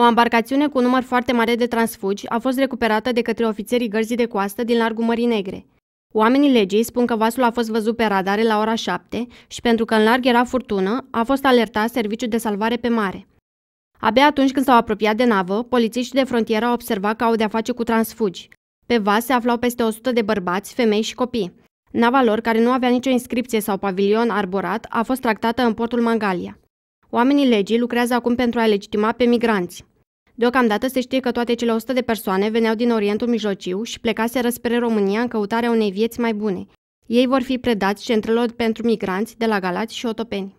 O embarcațiune cu un număr foarte mare de transfugi a fost recuperată de către ofițerii gărzii de coastă din largul Mării Negre. Oamenii legii spun că vasul a fost văzut pe radare la ora 7 și pentru că în larg era furtună, a fost alertat serviciul de salvare pe mare. Abia atunci când s-au apropiat de navă, polițiștii de frontieră au observat că au de-a face cu transfugi. Pe vas se aflau peste 100 de bărbați, femei și copii. Nava lor, care nu avea nicio inscripție sau pavilion arborat, a fost tractată în portul Mangalia. Oamenii legii lucrează acum pentru a legitima pe migranți. Deocamdată se știe că toate cele 100 de persoane veneau din Orientul Mijlociu și plecaseră spre România în căutarea unei vieți mai bune. Ei vor fi predați centrelor pentru migranți de la Galați și Otopeni.